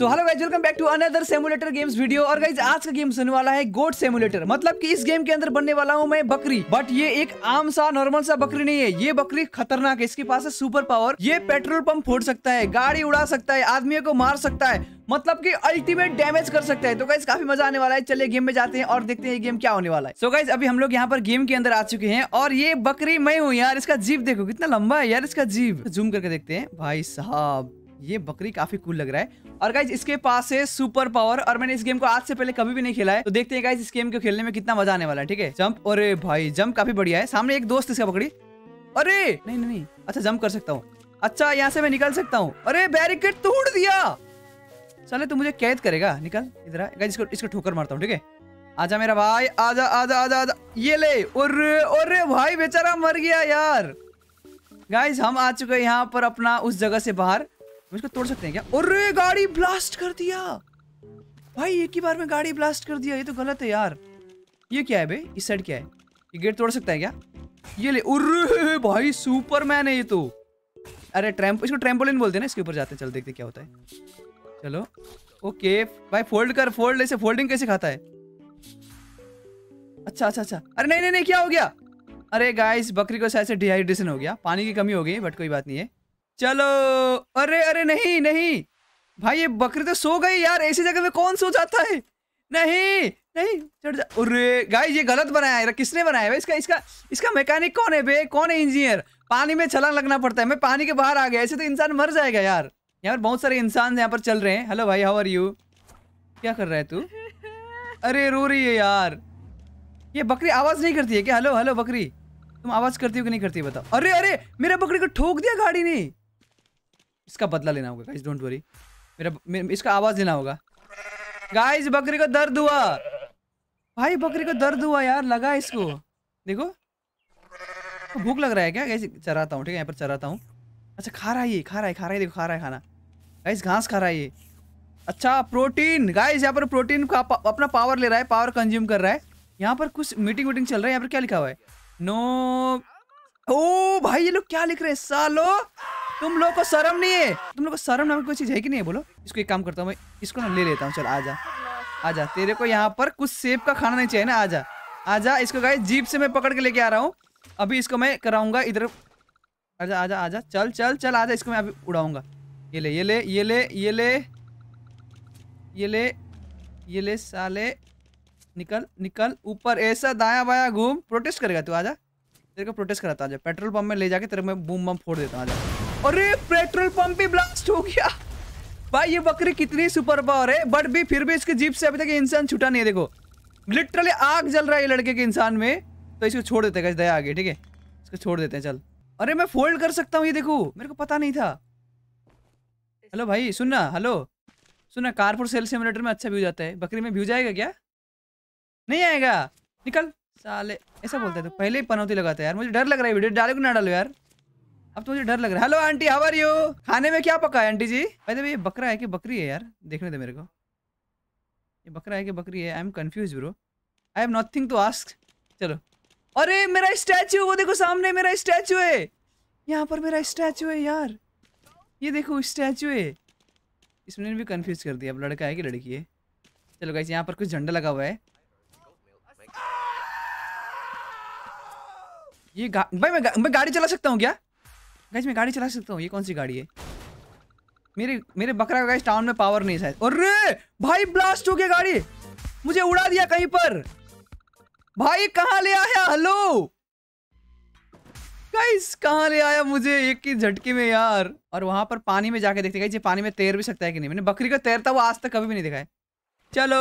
So hello guys welcome back to another simulator games video और guys आज का game सुनने वाला है गोट सिमुलेटर मतलब कि इस गेम के अंदर बनने वाला हूँ मैं बकरी बट ये एक आम सा नॉर्मल सा बकरी नहीं है ये बकरी खतरनाक है इसके पास है सुपर पावर ये पेट्रोल पंप फोड़ सकता है गाड़ी उड़ा सकता है आदमियों को मार सकता है मतलब कि अल्टीमेट डैमेज कर सकता है तो गाइज काफी मजा आने वाला है चलिए गेम में जाते हैं और देखते हैं ये गेम क्या होने वाला है सो so गाइज अभी हम लोग यहाँ पर गेम के अंदर आ चुके हैं और ये बकरी मैं हूँ यार इसका जीप देखो कितना लंबा है यार इसका जीप जूम करके देखते हैं भाई साहब ये बकरी काफी कूल लग रहा है और गाइज इसके पास है सुपर पावर और मैंने इस गेम को आज से पहले कभी भी नहीं खेला है तो देखते हैं गाइज इस गेम को खेलने में कितना मजा आने वाला है ठीक है जंप और भाई जंप काफी बढ़िया है सामने एक दोस्त इसका पकड़ी अरे नहीं नहीं नहीं अच्छा जंप कर सकता हूँ अच्छा यहाँ से मैं निकल सकता हूँ अरे बैरिकेड तोड़ दिया चले तू मुझे कैद करेगा निकल इधर इसको इसको ठोकर मारता हूँ ठीक है आजा मेरा भाई आजा आजा आजा आजा ये ले और और भाई बेचारा मर गया यार गाइज हम आ चुके हैं यहाँ पर अपना उस जगह से बाहर इसको तोड़ सकते हैं क्या और गाड़ी ब्लास्ट कर दिया भाई एक ही बार में गाड़ी ब्लास्ट कर दिया ये तो गलत है यार ये क्या है भाई इस साइड क्या है ये गेट तोड़ सकता है क्या ये ले भाई सुपरमैन है ये तो अरे ट्रैम्प इसको ट्रैम्पोलिन बोलते हैं ना इसके ऊपर जाते हैं चल देखते क्या होता है चलो ओके भाई फोल्ड कर फोल्ड ऐसे फोल्डिंग कैसे खाता है अच्छा अच्छा अच्छा अरे नहीं नहीं नहीं क्या हो गया अरे गाइस बकरी को शायद से डिहाइड्रेशन हो गया पानी की कमी हो गई बट कोई बात नहीं है चलो अरे अरे नहीं नहीं भाई ये बकरी तो सो गई यार ऐसी जगह में कौन सो जाता है नहीं नहीं चढ़ जा अरे गाइस ये गलत बनाया है किसने बनाया है इसका इसका इसका मैकेनिक कौन है बे कौन है इंजीनियर पानी में छलांग लगना पड़ता है मैं पानी के बाहर आ गया ऐसे तो इंसान मर जाएगा यार यहाँ पर बहुत सारे इंसान यहाँ पर चल रहे हैं हेलो भाई हाउ आर यू क्या कर रहा है तू अरे रो रही है यार ये बकरी आवाज़ नहीं करती है क्या हेलो हेलो बकरी तुम आवाज़ करती हो कि नहीं करती बताओ अरे अरे मेरा बकरी को ठोक दिया गाड़ी ने इसका बदला लेना होगा गाइस डोंट वरी मेरा इसका आवाज़ लेना होगा गाइस बकरी को दर्द हुआ भाई बकरी को दर्द हुआ यार लगा इसको देखो तो भूख लग रहा है क्या गाइस चराता हूँ ठीक है यहाँ पर चराता हूँ अच्छा खा रहा है ये खा रहा है खा रहा है देखो खा रहा है खाना गाइस घास खा रहा है ये अच्छा प्रोटीन गाइस यहाँ पर प्रोटीन का अपना पावर ले रहा है पावर कंज्यूम कर रहा है यहाँ पर कुछ मीटिंग वीटिंग चल रहा है यहाँ पर क्या लिखा हुआ है नो ओ भाई ये लोग क्या लिख रहे हैं सालो तुम लोग को शर्म नहीं है तुम लोग को शर्म नाम कोई चीज है कि नहीं है बोलो इसको एक काम करता हूँ मैं इसको ना ले लेता हूँ चल आजा आजा तेरे को यहाँ पर कुछ सेब का खाना नहीं चाहिए ना आजा आजा इसको गाय जीप से मैं पकड़ के लेके आ रहा हूँ अभी इसको मैं कराऊंगा इधर आजा आजा आजा चल चल चल आजा इसको मैं अभी उड़ाऊंगा ये ले ये ले ये ले ये ले ये ले ये ले साले निकल निकल ऊपर ऐसा दाया बाया घूम प्रोटेस्ट करेगा तू आजा तेरे को प्रोटेस्ट कराता आजा पेट्रोल पंप में ले जाके तेरे मैं बूम बम फोड़ देता आजा अरे पेट्रोल पंप भी ब्लास्ट हो गया भाई ये बकरी कितनी सुपर पावर है बट भी फिर भी इसके जीप से अभी तक इंसान छुटा नहीं है देखो लिटरली आग जल रहा है ये लड़के के इंसान में तो इसको छोड़ देते हैं दया आगे ठीक है इसको छोड़ देते हैं चल अरे मैं फोल्ड कर सकता हूँ ये देखो मेरे को पता नहीं था हेलो भाई सुनना हेलो सुनना कारपुर सेल सिमुलेटर में अच्छा व्यू जाता है बकरी में व्यू जाएगा क्या नहीं आएगा निकल साले ऐसा बोलते तो पहले ही पनौती लगाते यार मुझे डर लग रहा है वीडियो डालो कि ना डालो यार अब तो मुझे डर लग रहा है hello aunty how are you खाने में क्या पका है आंटी जी अरे ये बकरा है कि बकरी है यार देखने दे मेरे को ये बकरा है कि बकरी है I am confuse bro I have nothing to ask चलो अरे मेरा स्टैचू वो देखो सामने मेरा स्टैचू है यहाँ पर मेरा स्टैचू है यार ये देखो स्टैचू है इसमें भी कन्फ्यूज कर दिया अब लड़का है कि लड़की है चलो गाइस यहाँ पर कुछ झंडा लगा हुआ है ये गा... भाई मैं, गा... मैं गाड़ी चला सकता हूँ क्या गाइस मैं गाड़ी चला सकता हूँ ये कौन सी गाड़ी है मेरे मेरे बकरा का टाउन में पावर नहीं शायद और रे भाई ब्लास्ट हो गया गाड़ी मुझे उड़ा दिया कहीं पर भाई कहा ले आया हेलो गाइस कहा ले आया मुझे एक ही झटके में यार और वहां पर पानी में जाके देखते गाइस ये पानी में तैर भी सकता है कि नहीं मैंने बकरी का तैरता हुआ आज तक कभी भी नहीं दिखा है चलो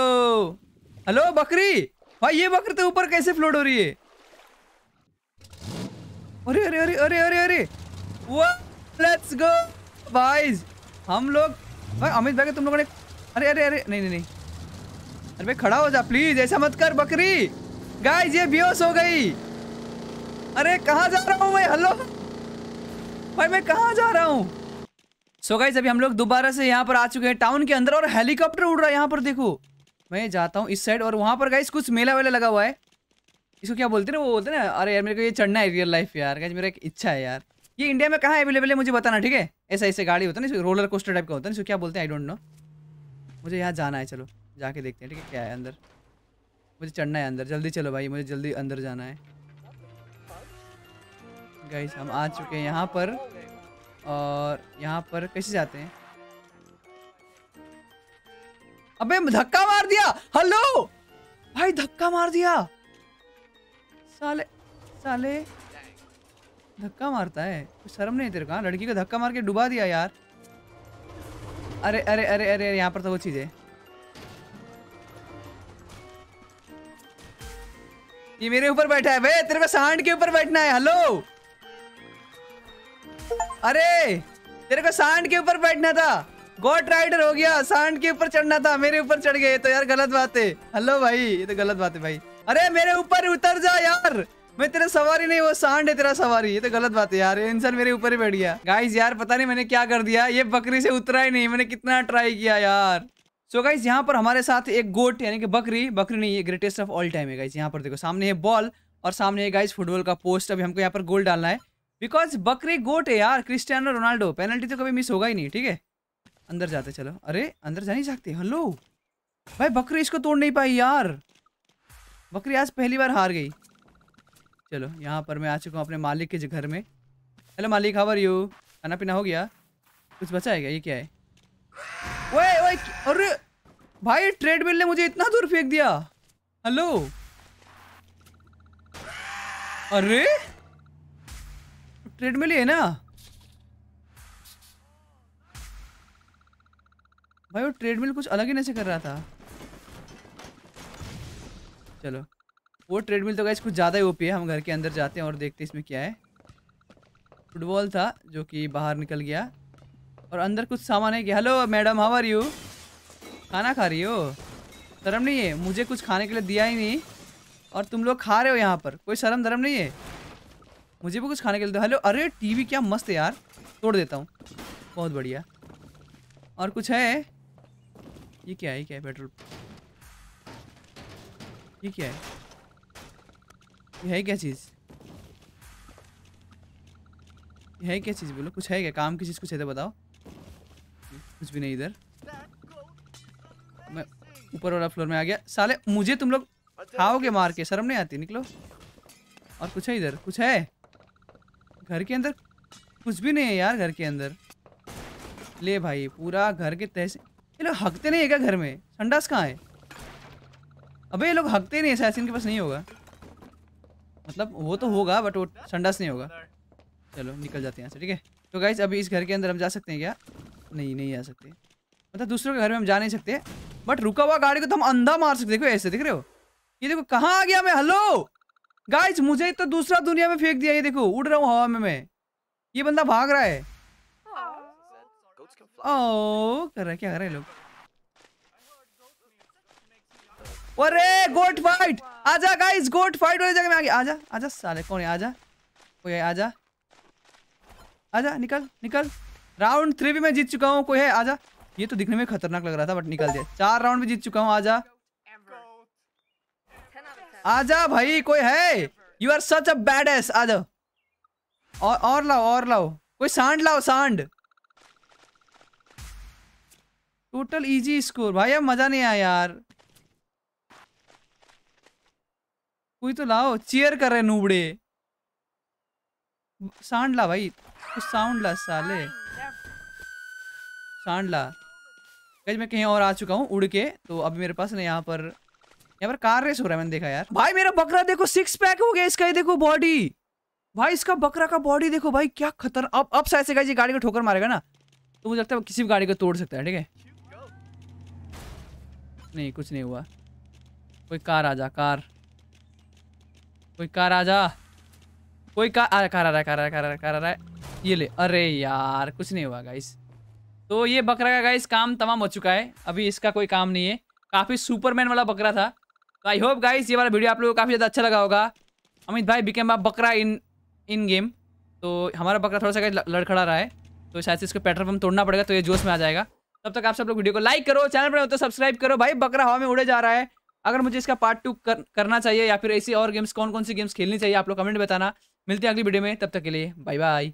हेलो बकरी भाई ये बकरी तो ऊपर कैसे फ्लोट हो रही है अरे अरे अरे अरे अरे अरे लेट्स गो गाइस हम लोग भाई अमित भाई तुम लोगों ने अरे अरे अरे नहीं नहीं नहीं अरे भाई खड़ा हो जा प्लीज ऐसा मत कर बकरी गाइस ये बेहोश हो गई अरे कहाँ जा रहा हूँ मैं हेलो भाई मैं कहाँ जा रहा हूँ सो so गाइज अभी हम लोग दोबारा से यहाँ पर आ चुके हैं टाउन के अंदर और हेलीकॉप्टर उड़ रहा है यहाँ पर देखो मैं जाता हूँ इस साइड और वहाँ पर गाइज कुछ मेला वेला लगा हुआ है इसको क्या बोलते ना वो बोलते ना अरे यार मेरे को ये चढ़ना है रियल लाइफ यार गाइज मेरा एक इच्छा है यार ये इंडिया में कहाँ अवेलेबल है मुझे बताना ठीक है ऐसा ऐसे गाड़ी होता है ना रोलर कोस्टर टाइप का होता है ना इसको क्या बोलते हैं आई डोंट नो मुझे यहाँ जाना है चलो जाके देखते हैं ठीक है क्या है अंदर मुझे चढ़ना है अंदर जल्दी चलो भाई मुझे जल्दी अंदर जाना है गाइस हम आ चुके हैं यहाँ पर और यहाँ पर कैसे जाते हैं अबे धक्का मार दिया हेलो भाई धक्का मार दिया साले साले धक्का मारता है कुछ शर्म नहीं तेरे कहा लड़की को धक्का मार के डुबा दिया यार अरे अरे अरे अरे यहाँ पर तो वो चीज़ है ये मेरे ऊपर बैठा है भाई तेरे को सांड के ऊपर बैठना है हेलो अरे तेरे को सांड के ऊपर बैठना था गोट राइडर हो गया सांड के ऊपर चढ़ना था मेरे ऊपर चढ़ गए तो यार गलत बात है हेलो भाई ये तो गलत बात है भाई अरे मेरे ऊपर उतर जा यार मैं तेरा सवारी नहीं वो सांड है तेरा सवारी ये तो गलत बात है यार ये इंसान मेरे ऊपर ही बैठ गया गाइज यार पता नहीं मैंने क्या कर दिया ये बकरी से उतरा ही नहीं मैंने कितना ट्राई किया यार सो गाइस यहाँ पर हमारे साथ एक गोट यानी कि बकरी बकरी नहीं है ग्रेटेस्ट ऑफ ऑल टाइम है यहाँ पर देखो सामने है बॉल और सामने है गाइज फुटबॉल का पोस्ट अभी हमको यहाँ पर गोल डालना है बिकॉज बकरी गोट है यार क्रिस्टियानो रोनाल्डो पेनल्टी तो कभी मिस होगा ही नहीं ठीक है अंदर जाते चलो अरे अंदर जा नहीं सकते हेलो भाई बकरी इसको तोड़ नहीं पाई यार बकरी आज पहली बार हार गई चलो यहाँ पर मैं आ चुका हूँ अपने मालिक के घर में हेलो मालिक हावर यू खाना पीना हो गया कुछ बचा है क्या ये क्या है ओए ओए अरे भाई ट्रेडमिल ने मुझे इतना दूर फेंक दिया हेलो अरे ट्रेडमिल है ना भाई वो ट्रेडमिल कुछ अलग ही नहीं से कर रहा था चलो वो ट्रेडमिल तो गैस कुछ ज़्यादा ही ओपी है हम घर के अंदर जाते हैं और देखते हैं इसमें क्या है फुटबॉल था जो कि बाहर निकल गया और अंदर कुछ सामान है कि hello madam how are you खाना खा रही हो शर्म नहीं है मुझे कुछ खाने के लिए दिया ही नहीं और तुम लोग खा रहे हो यहाँ पर कोई शर्म धर्म नहीं है मुझे भी कुछ खाने के लिए दो हेलो अरे टीवी क्या मस्त है यार तोड़ देता हूँ बहुत बढ़िया और कुछ है ये क्या है क्या है पेट्रोल ये क्या है है क्या चीज़ है क्या चीज़ बोलो कुछ है क्या काम की चीज़ कुछ है तो बताओ कुछ भी नहीं इधर मैं ऊपर वाला फ्लोर में आ गया साले मुझे तुम लोग खाओगे मार के शर्म नहीं आती निकलो और कुछ है इधर कुछ है घर के अंदर कुछ भी नहीं है यार घर के अंदर ले भाई पूरा घर के तहसे ये लोग हकते नहीं है क्या घर में संडास कहाँ है अबे ये लोग हकते नहीं है सैसिन इनके पास नहीं होगा मतलब वो तो होगा बट वो संडास नहीं होगा चलो निकल जाते हैं यहाँ से ठीक है तो गाइज अभी इस घर के अंदर हम जा सकते हैं क्या नहीं नहीं आ सकते मतलब दूसरों के घर में हम जा नहीं सकते बट रुका हुआ गाड़ी को तो हम अंधा मार सकते देखो ऐसे दिख रहे हो ये देखो कहाँ आ गया मैं हेलो गाइज मुझे तो दूसरा दुनिया में फेंक दिया ये देखो उड़ रहा हूँ हवा में मैं ये बंदा भाग रहा है ओ हाँ। oh, कर रहा है क्या कर रहे हैं लोग अरे गोट फाइट आजा गाइस गोट फाइट वाली जगह में आ गया आजा आजा साले कौन है आजा कोई है आजा आजा निकल निकल राउंड थ्री भी मैं जीत चुका हूँ कोई है आजा ये तो दिखने में खतरनाक लग रहा था बट निकल दिया चार राउंड भी जीत चुका हूँ आजा आजा भाई कोई है you are such a bad ass आजा और और लाओ और लाओ कोई सांड लाओ सांड टोटल इजी स्कोर भाई अब मजा नहीं आया यार कोई तो लाओ चेयर कर रहे नूबड़े साउंड ला भाई कुछ साउंड ला साले साउंड ला गज मैं कहीं और आ चुका हूँ उड़ के तो अभी मेरे पास ना यहाँ पर यहाँ पर कार रेस हो रहा है मैंने देखा यार भाई मेरा बकरा देखो सिक्स पैक हो गया इसका ही देखो बॉडी भाई इसका बकरा का बॉडी देखो भाई क्या खतर अब अब ऐसे गई गाड़ी को ठोकर मारेगा ना तो मुझे लगता है किसी भी गाड़ी को तोड़ सकता है ठीक है नहीं कुछ नहीं हुआ कोई कार आ जा कार कोई कार आ जा कोई कार आ कार आ रहा है कार आ रहा है कार आ रहा है ये ले अरे यार कुछ नहीं हुआ गाइस तो ये बकरा का गाइस काम तमाम हो चुका है अभी इसका कोई काम नहीं है काफ़ी सुपरमैन वाला बकरा था तो आई होप गाइस ये वाला वीडियो आप लोगों को काफ़ी ज़्यादा अच्छा लगा होगा अमित भाई बिकेम आप बकरा इन इन गेम तो हमारा बकरा थोड़ा सा लड़खड़ा रहा है तो शायद से इसको पेट्रोल पंप तोड़ना पड़ेगा तो ये जोश में आ जाएगा तब तक आप सब लोग वीडियो को लाइक करो चैनल पर तो सब्सक्राइब करो भाई बकरा हवा में उड़े जा रहा है अगर मुझे इसका पार्ट टू कर, करना चाहिए या फिर ऐसी और गेम्स कौन कौन सी गेम्स खेलनी चाहिए आप लोग कमेंट बताना मिलते हैं अगली वीडियो में तब तक के लिए बाय बाय